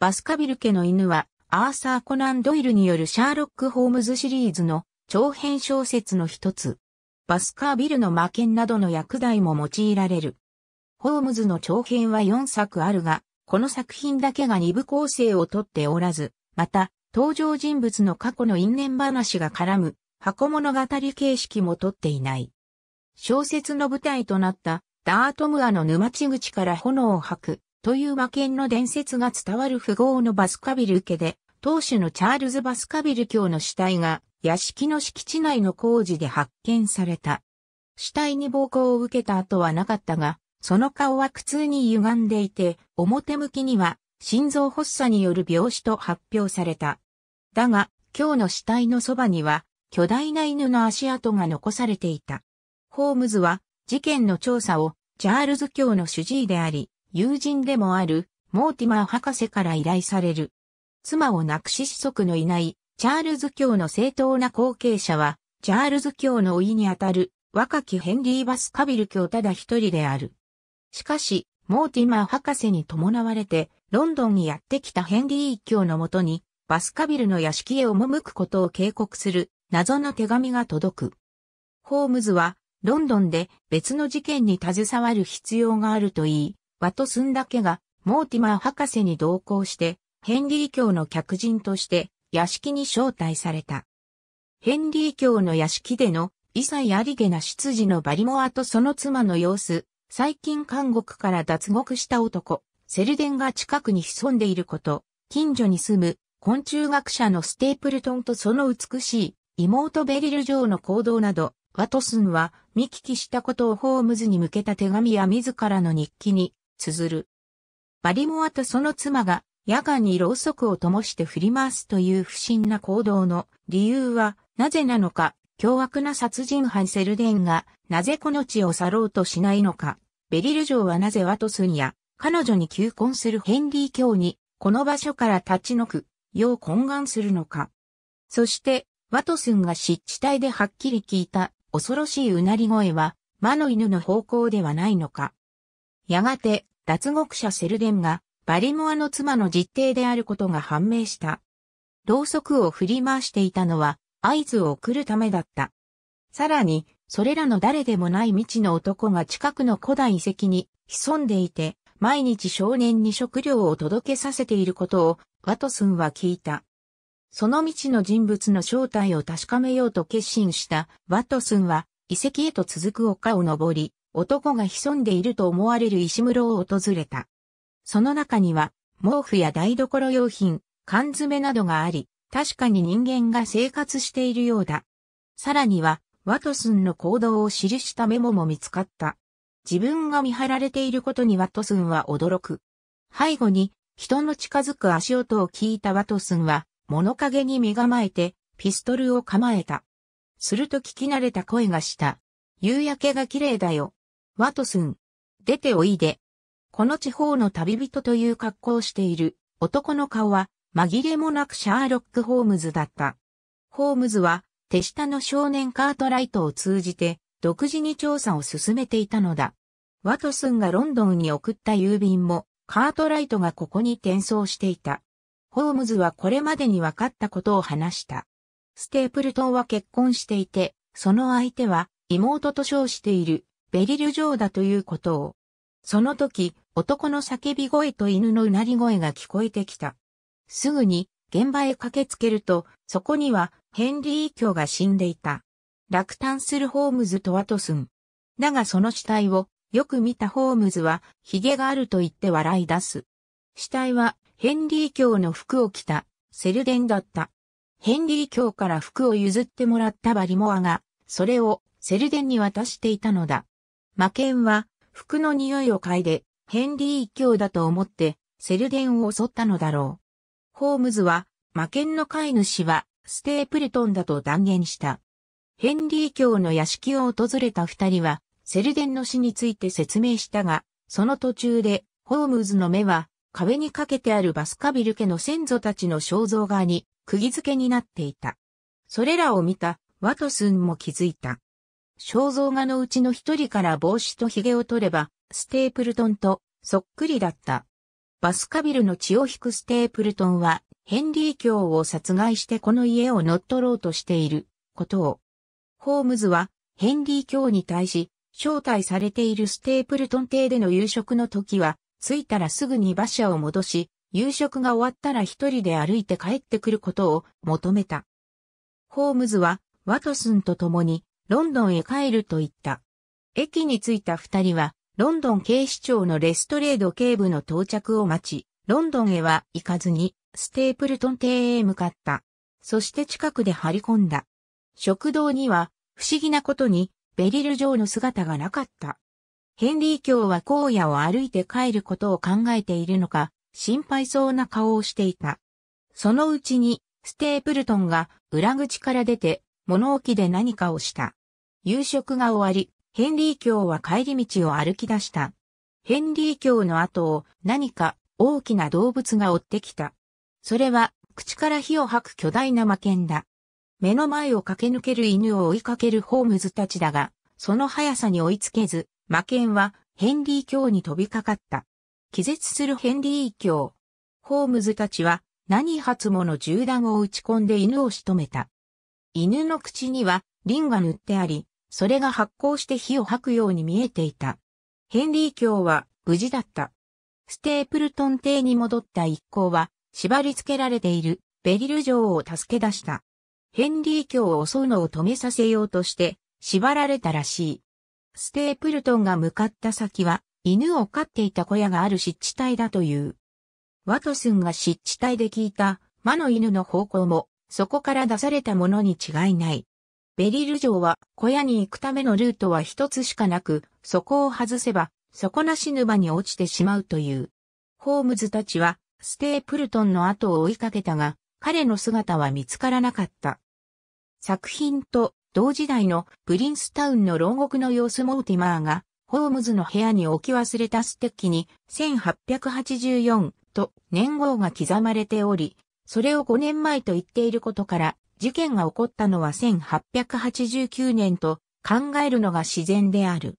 バスカビル家の犬は、アーサー・コナン・ドイルによるシャーロック・ホームズシリーズの長編小説の一つ。バスカービルの魔剣などの薬剤も用いられる。ホームズの長編は4作あるが、この作品だけが2部構成をとっておらず、また、登場人物の過去の因縁話が絡む箱物語形式もとっていない。小説の舞台となったダートムアの沼地口から炎を吐くという魔剣の伝説が伝わる符号のバスカビル家で、当主のチャールズ・バスカビル卿の死体が屋敷の敷地内の工事で発見された。死体に暴行を受けた後はなかったが、その顔は苦痛に歪んでいて、表向きには心臓発作による病死と発表された。だが、今日の死体のそばには、巨大な犬の足跡が残されていた。ホームズは、事件の調査を、チャールズ卿の主治医であり、友人でもある、モーティマー博士から依頼される。妻を亡くし子息のいない、チャールズ教の正当な後継者は、チャールズ教の老いにあたる、若きヘンリー・バスカビル教ただ一人である。しかし、モーティマー博士に伴われて、ロンドンにやってきたヘンリー教のもとに、バスカビルの屋敷へ赴くことを警告する、謎の手紙が届く。ホームズは、ロンドンで別の事件に携わる必要があるといい、ワトスンだけが、モーティマー博士に同行して、ヘンリー教の客人として、屋敷に招待された。ヘンリー教の屋敷での、異彩ありげな執事のバリモアとその妻の様子、最近監獄から脱獄した男、セルデンが近くに潜んでいること、近所に住む昆虫学者のステープルトンとその美しい妹ベリル嬢の行動など、ワトスンは見聞きしたことをホームズに向けた手紙や自らの日記に綴る。バリモアとその妻が夜間にろうそくを灯して振り回すという不審な行動の理由はなぜなのか、凶悪な殺人犯セルデンがなぜこの地を去ろうとしないのか、ベリル城はなぜワトスンや彼女に求婚するヘンリー教にこの場所から立ち退く、よう懇願するのか。そして、ワトスンが湿地帯ではっきり聞いた恐ろしいうなり声は魔の犬の方向ではないのか。やがて、脱獄者セルデンが、バリモアの妻の実弟であることが判明した。ろうそくを振り回していたのは、合図を送るためだった。さらに、それらの誰でもない未知の男が近くの古代遺跡に潜んでいて、毎日少年に食料を届けさせていることを、ワトスンは聞いた。その未知の人物の正体を確かめようと決心した、ワトスンは、遺跡へと続く丘を登り、男が潜んでいると思われる石室を訪れた。その中には、毛布や台所用品、缶詰などがあり、確かに人間が生活しているようだ。さらには、ワトスンの行動を記したメモも見つかった。自分が見張られていることにワトスンは驚く。背後に人の近づく足音を聞いたワトスンは物陰に身構えてピストルを構えた。すると聞き慣れた声がした。夕焼けが綺麗だよ。ワトスン。出ておいで。この地方の旅人という格好をしている男の顔は紛れもなくシャーロック・ホームズだった。ホームズは手下の少年カートライトを通じて独自に調査を進めていたのだ。ワトスンがロンドンに送った郵便もカートライトがここに転送していた。ホームズはこれまでに分かったことを話した。ステープル島は結婚していて、その相手は妹と称しているベリル城だということを。その時、男の叫び声と犬のうなり声が聞こえてきた。すぐに現場へ駆けつけると、そこにはヘンリー卿が死んでいた。落胆するホームズとワトスン。だがその死体をよく見たホームズは髭があると言って笑い出す。死体はヘンリー卿の服を着たセルデンだった。ヘンリー卿から服を譲ってもらったバリモアが、それをセルデンに渡していたのだ。魔剣は服の匂いを嗅いでヘンリー一強だと思ってセルデンを襲ったのだろう。ホームズは魔剣の飼い主はステープルトンだと断言した。ヘンリー教の屋敷を訪れた二人はセルデンの死について説明したが、その途中でホームズの目は壁にかけてあるバスカビル家の先祖たちの肖像画に釘付けになっていた。それらを見たワトスンも気づいた。肖像画のうちの一人から帽子と髭を取れば、ステープルトンとそっくりだった。バスカビルの血を引くステープルトンは、ヘンリー教を殺害してこの家を乗っ取ろうとしていることを。ホームズは、ヘンリー教に対し、招待されているステープルトン邸での夕食の時は、着いたらすぐに馬車を戻し、夕食が終わったら一人で歩いて帰ってくることを求めた。ホームズは、ワトスンと共に、ロンドンへ帰ると言った。駅に着いた二人は、ロンドン警視庁のレストレード警部の到着を待ち、ロンドンへは行かずに、ステープルトン邸へ向かった。そして近くで張り込んだ。食堂には、不思議なことに、ベリル城の姿がなかった。ヘンリー卿は荒野を歩いて帰ることを考えているのか、心配そうな顔をしていた。そのうちに、ステープルトンが裏口から出て、物置で何かをした。夕食が終わり、ヘンリー卿は帰り道を歩き出した。ヘンリー卿の後を何か大きな動物が追ってきた。それは口から火を吐く巨大な魔剣だ。目の前を駆け抜ける犬を追いかけるホームズたちだが、その速さに追いつけず、魔剣はヘンリー卿に飛びかかった。気絶するヘンリー卿。ホームズたちは何発もの銃弾を撃ち込んで犬を仕留めた。犬の口にはリンが塗ってあり、それが発光して火を吐くように見えていた。ヘンリー卿は無事だった。ステープルトン邸に戻った一行は、縛り付けられているベリル城を助け出した。ヘンリー卿を襲うのを止めさせようとして、縛られたらしい。ステープルトンが向かった先は、犬を飼っていた小屋がある湿地帯だという。ワトスンが湿地帯で聞いた、魔の犬の方向も、そこから出されたものに違いない。ベリル城は小屋に行くためのルートは一つしかなく、そこを外せば、底なし沼に落ちてしまうという。ホームズたちは、ステープルトンの後を追いかけたが、彼の姿は見つからなかった。作品と同時代のプリンスタウンの牢獄の様子モーティマーが、ホームズの部屋に置き忘れたステッキに1884と年号が刻まれており、それを5年前と言っていることから事件が起こったのは1889年と考えるのが自然である。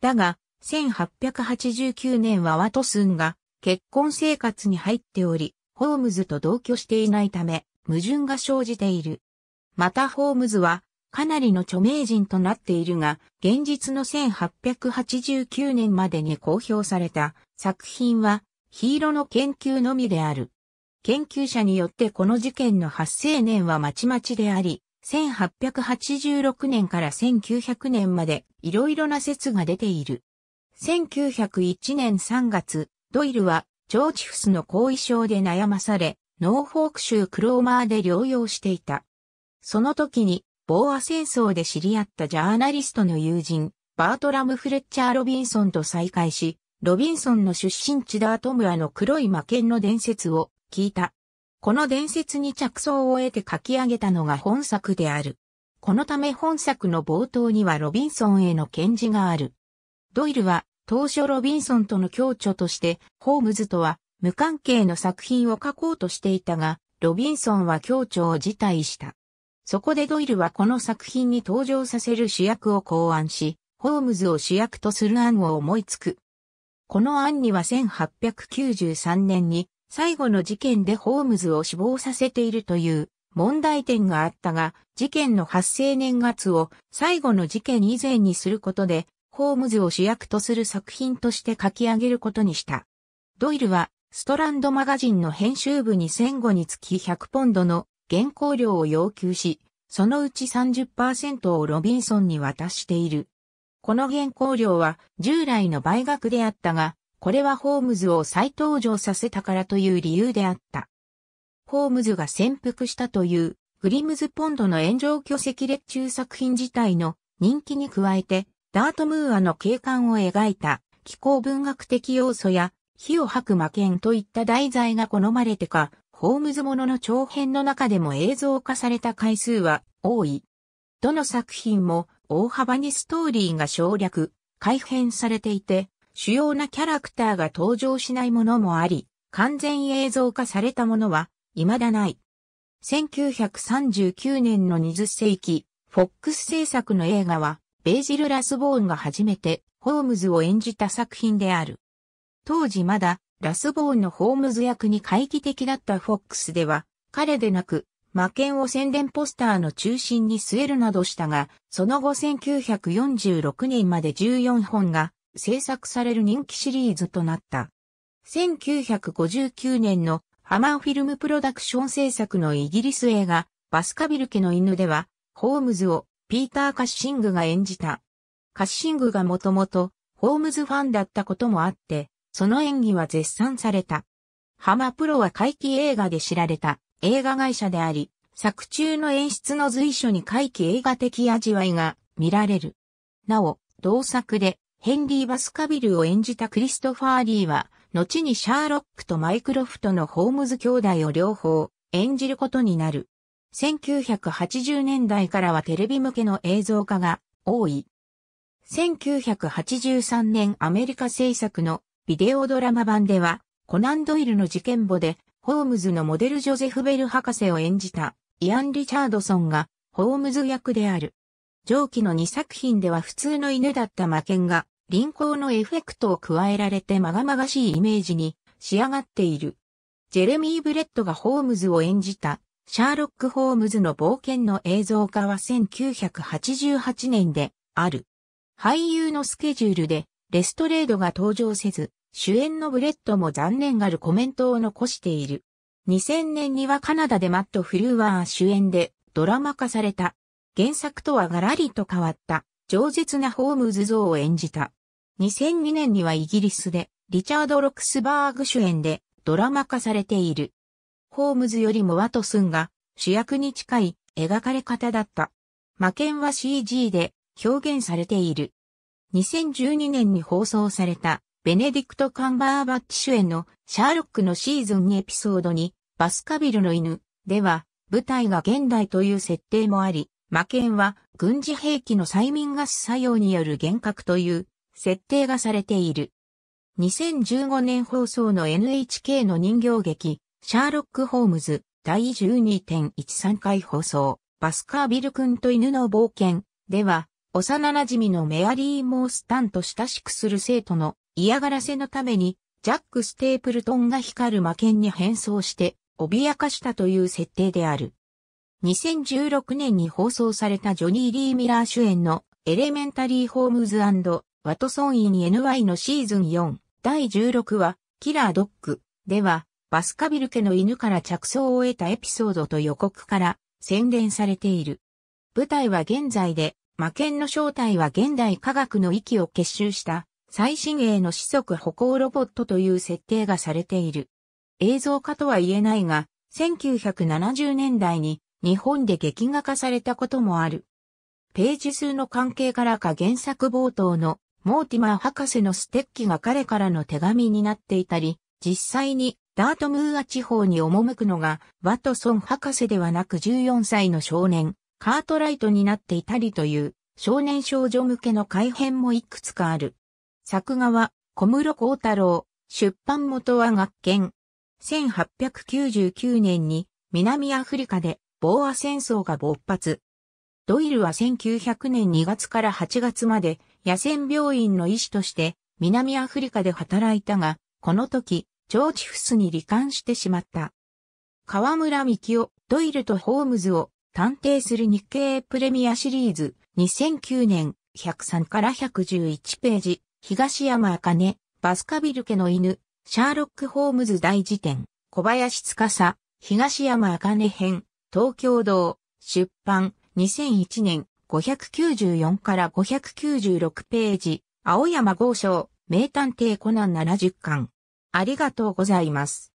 だが、1889年はワトスンが結婚生活に入っており、ホームズと同居していないため、矛盾が生じている。またホームズは、かなりの著名人となっているが、現実の1889年までに公表された作品は、ヒーロの研究のみである。研究者によってこの事件の発生年はまちまちであり、1886年から1900年までいろいろな説が出ている。1901年3月、ドイルは、チョーチフスの後遺症で悩まされ、ノーフォーク州クローマーで療養していた。その時に、ボーア戦争で知り合ったジャーナリストの友人、バートラム・フレッチャー・ロビンソンと再会し、ロビンソンの出身地ダートムアの黒い魔剣の伝説を聞いた。この伝説に着想を得て書き上げたのが本作である。このため本作の冒頭にはロビンソンへの検字がある。ドイルは当初ロビンソンとの共著としてホームズとは無関係の作品を書こうとしていたが、ロビンソンは共著を辞退した。そこでドイルはこの作品に登場させる主役を考案し、ホームズを主役とする案を思いつく。この案には1893年に最後の事件でホームズを死亡させているという問題点があったが、事件の発生年月を最後の事件以前にすることで、ホームズを主役とする作品として書き上げることにした。ドイルは、ストランドマガジンの編集部に戦後につき100ポンドの原稿料を要求し、そのうち30%をロビンソンに渡している。この原稿料は従来の倍額であったが、これはホームズを再登場させたからという理由であった。ホームズが潜伏したというグリムズポンドの炎上巨石列中作品自体の人気に加えて、ダートムーアの景観を描いた気候文学的要素や火を吐く魔剣といった題材が好まれてか、ホームズものの長編の中でも映像化された回数は多い。どの作品も大幅にストーリーが省略、改変されていて、主要なキャラクターが登場しないものもあり、完全映像化されたものは未だない。1939年の20世紀、フォックス制作の映画は、ベージル・ラスボーンが初めてホームズを演じた作品である。当時まだラスボーンのホームズ役に回帰的だったフォックスでは、彼でなく、魔剣を宣伝ポスターの中心に据えるなどしたが、その後1946年まで14本が制作される人気シリーズとなった。1959年のハマーフィルムプロダクション制作のイギリス映画、バスカビル家の犬では、ホームズをピーター・カッシングが演じた。カッシングがもともとホームズファンだったこともあって、その演技は絶賛された。ハマプロは怪奇映画で知られた映画会社であり、作中の演出の随所に怪奇映画的味わいが見られる。なお、同作でヘンリー・バスカビルを演じたクリストファー・リーは、後にシャーロックとマイクロフトのホームズ兄弟を両方演じることになる。1980年代からはテレビ向けの映像化が多い。1983年アメリカ制作のビデオドラマ版では、コナンドイルの事件簿で、ホームズのモデルジョゼフ・ベル博士を演じたイアン・リチャードソンが、ホームズ役である。上記の2作品では普通の犬だった魔剣が、輪行のエフェクトを加えられてまがまがしいイメージに仕上がっている。ジェレミー・ブレッドがホームズを演じた、シャーロック・ホームズの冒険の映像化は1988年である。俳優のスケジュールで、レストレードが登場せず、主演のブレッドも残念がるコメントを残している。2000年にはカナダでマット・フルーワー主演でドラマ化された原作とはガラリと変わった、饒舌なホームズ像を演じた。2002年にはイギリスで、リチャード・ロックスバーグ主演で、ドラマ化されている。ホームズよりもワトスンが主役に近い描かれ方だった。魔剣は CG で表現されている。2012年に放送されたベネディクト・カンバーバッチ主演のシャーロックのシーズンエピソードにバスカビルの犬では舞台が現代という設定もあり、魔剣は軍事兵器の催眠ガス作用による幻覚という設定がされている。2015年放送の NHK の人形劇、シャーロック・ホームズ第12.13回放送、バスカービル君と犬の冒険では、幼馴染のメアリー・モースタンと親しくする生徒の嫌がらせのために、ジャック・ステープルトンが光る魔剣に変装して、脅かしたという設定である。2016年に放送されたジョニー・リー・ミラー主演のエレメンタリー・ホームズワトソン・イン・ NY のシーズン4第16話キラー・ドッグではバスカビル家の犬から着想を得たエピソードと予告から宣伝されている。舞台は現在で魔剣の正体は現代科学の域を結集した最新鋭の四足歩行ロボットという設定がされている。映像化とは言えないが、1970年代に日本で劇画化されたこともある。ページ数の関係からか原作冒頭のモーティマー博士のステッキが彼からの手紙になっていたり、実際にダートムーア地方に赴くのがワトソン博士ではなく14歳の少年、カートライトになっていたりという少年少女向けの改編もいくつかある。作画は小室光太郎、出版元は学研。1899年に南アフリカでボーア戦争が勃発。ドイルは1900年2月から8月まで野戦病院の医師として南アフリカで働いたが、この時、ジョーチフスに罹患してしまった。河村希夫、ドイルとホームズを探偵する日経プレミアシリーズ2009年103から111ページ、東山茜、バスカビル家の犬、シャーロック・ホームズ大辞典、小林司、東山茜編、東京堂、出版、2001年、594から596ページ、青山豪章、名探偵コナン70巻。ありがとうございます。